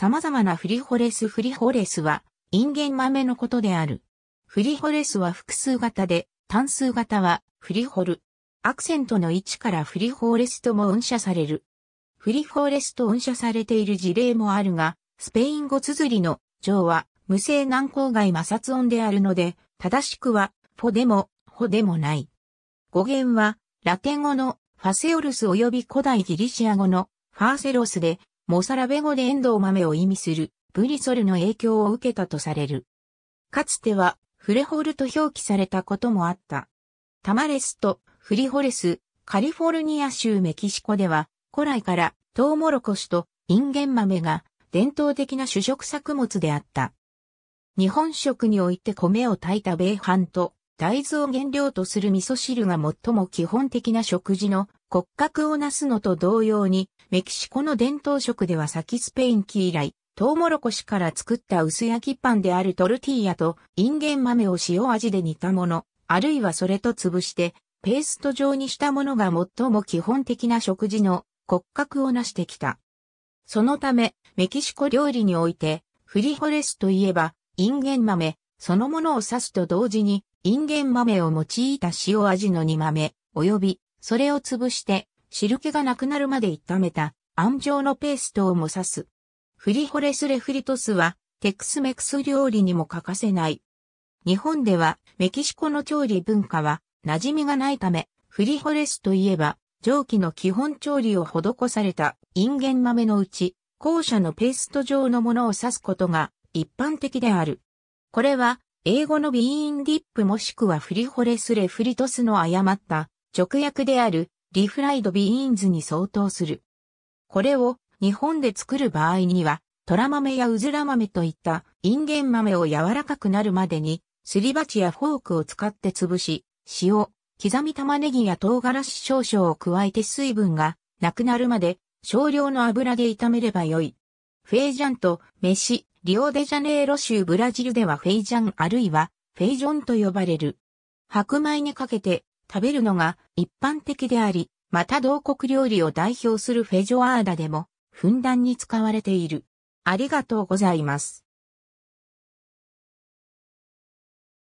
様々なフリホレスフリホレスは、インゲン豆のことである。フリホレスは複数型で、単数型はフリホル。アクセントの位置からフリホレスとも音写される。フリホレスと音写されている事例もあるが、スペイン語綴りの上は無声難航外摩擦音であるので、正しくは、ォでも、ホでもない。語源は、ラテン語のファセオルス及び古代ギリシア語のファーセロスで、モサラベ語でエンドウ豆を意味するブリソルの影響を受けたとされる。かつてはフレホルと表記されたこともあった。タマレスとフリホレス、カリフォルニア州メキシコでは古来からトウモロコシとインゲン豆が伝統的な主食作物であった。日本食において米を炊いた米飯と大豆を原料とする味噌汁が最も基本的な食事の骨格をなすのと同様に、メキシコの伝統食では先スペイン期以来、トウモロコシから作った薄焼きパンであるトルティーヤとインゲン豆を塩味で煮たもの、あるいはそれと潰してペースト状にしたものが最も基本的な食事の骨格をなしてきた。そのため、メキシコ料理において、フリホレスといえば、インゲン豆、そのものを指すと同時に、インゲン豆を用いた塩味の煮豆、及びそれを潰して、汁気がなくなるまで炒めた、暗状のペーストをも刺す。フリホレスレフリトスは、テクスメクス料理にも欠かせない。日本では、メキシコの調理文化は、馴染みがないため、フリホレスといえば、蒸気の基本調理を施された、インゲン豆のうち、後者のペースト状のものを刺すことが一般的である。これは、英語のビーンディップもしくはフリホレスレフリトスの誤った直訳であるリフライドビーンズに相当する。これを日本で作る場合には、トラ豆やうずら豆といったインゲン豆を柔らかくなるまでに、すり鉢やフォークを使って潰し、塩、刻み玉ねぎや唐辛子少々を加えて水分がなくなるまで少量の油で炒めればよい。フェイジャンと飯、リオデジャネイロ州ブラジルではフェイジャンあるいはフェイジョンと呼ばれる。白米にかけて食べるのが一般的であり、また同国料理を代表するフェジョアーダでも、ふんだんに使われている。ありがとうございます。